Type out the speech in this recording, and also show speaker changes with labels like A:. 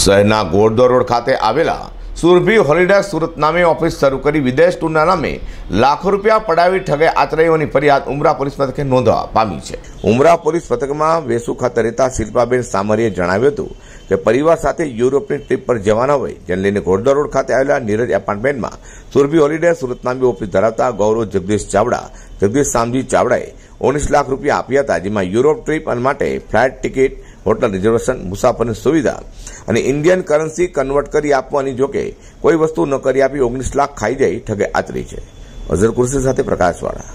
A: શહેરના ગોળદોર રોડ ખાતે આવેલા સુરભી હોલિડે સુરત નામે ઓફિસ શરૂ કરી વિદેશ ટૂરના નામે લાખો રૂપિયા પડાવી ઠગે આત્રેયોની ફરિયાદ ઉમરા પોલીસ મથકે નોંધવા પામી છે ઉમરા પોલીસ મથકમાં વેસુ ખાતે રહેતા શિલ્પાબેન સામરીએ જણાવ્યું હતું કે પરિવાર સાથે યુરોપની ટ્રીપ પર જવાના હોય જેને લઈને ઘોડદોર રોડ ખાતે આવેલા નીરજ એપાર્ટમેન્ટમાં સુરભી હોલિડે સુરત નામની ઓફિસ ધરાવતા ગૌરવ જગદીશ ચાવડા જગદીશ સામજી ચાવડાએ ઓગણીસ લાખ રૂપિયા આપ્યા હતા જેમાં યુરોપ ટ્રીપ માટે ફ્લાઇટ ટિકિટ હોટલ રિઝર્વેશન મુસાફરની સુવિધા અને ઇન્ડિયન કરન્સી કન્વર્ટ કરી આપવાની જોકે કોઈ વસ્તુ ન કરી આપી ઓગણીસ લાખ ખાઈ જઈ ઠગે આતરી છે
B: અઝર કુર્સી સાથે પ્રકાશવાળા